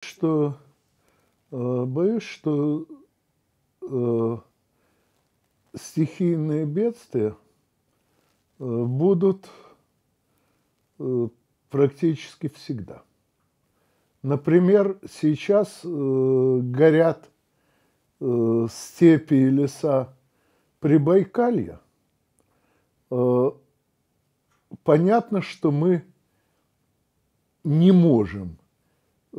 что э, боюсь, что э, стихийные бедствия э, будут э, практически всегда. Например, сейчас э, горят э, степи и леса Прибайкалья. Э, понятно, что мы не можем э,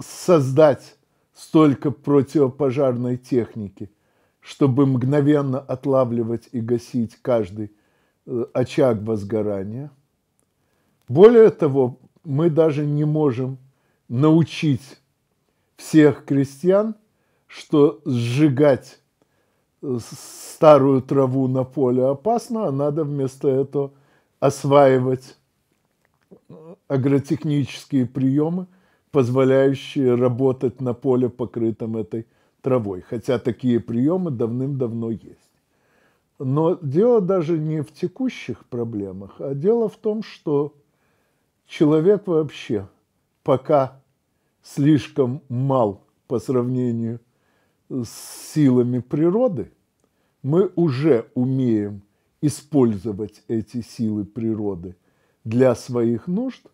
создать столько противопожарной техники, чтобы мгновенно отлавливать и гасить каждый э, очаг возгорания. Более того, мы даже не можем научить всех крестьян, что сжигать э, старую траву на поле опасно, а надо вместо этого осваивать э, агротехнические приемы, позволяющие работать на поле, покрытом этой травой. Хотя такие приемы давным-давно есть. Но дело даже не в текущих проблемах, а дело в том, что человек вообще пока слишком мал по сравнению с силами природы, мы уже умеем использовать эти силы природы для своих нужд,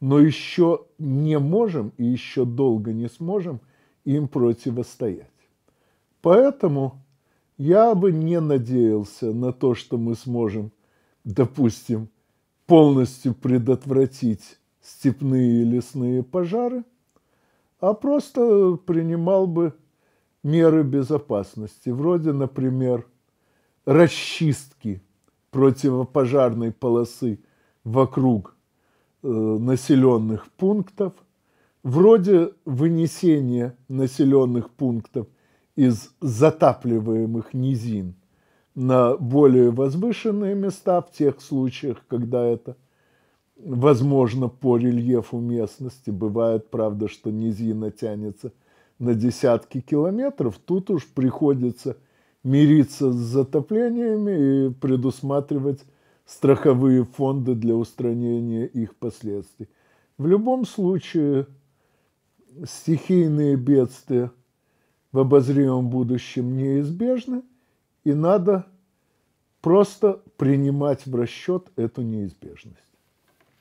но еще не можем и еще долго не сможем им противостоять. Поэтому я бы не надеялся на то, что мы сможем, допустим, полностью предотвратить степные и лесные пожары, а просто принимал бы меры безопасности, вроде, например, расчистки противопожарной полосы вокруг – Э, населенных пунктов, вроде вынесения населенных пунктов из затапливаемых низин на более возвышенные места в тех случаях, когда это возможно по рельефу местности. Бывает, правда, что низина тянется на десятки километров. Тут уж приходится мириться с затоплениями и предусматривать страховые фонды для устранения их последствий. В любом случае, стихийные бедствия в обозримом будущем неизбежны, и надо просто принимать в расчет эту неизбежность.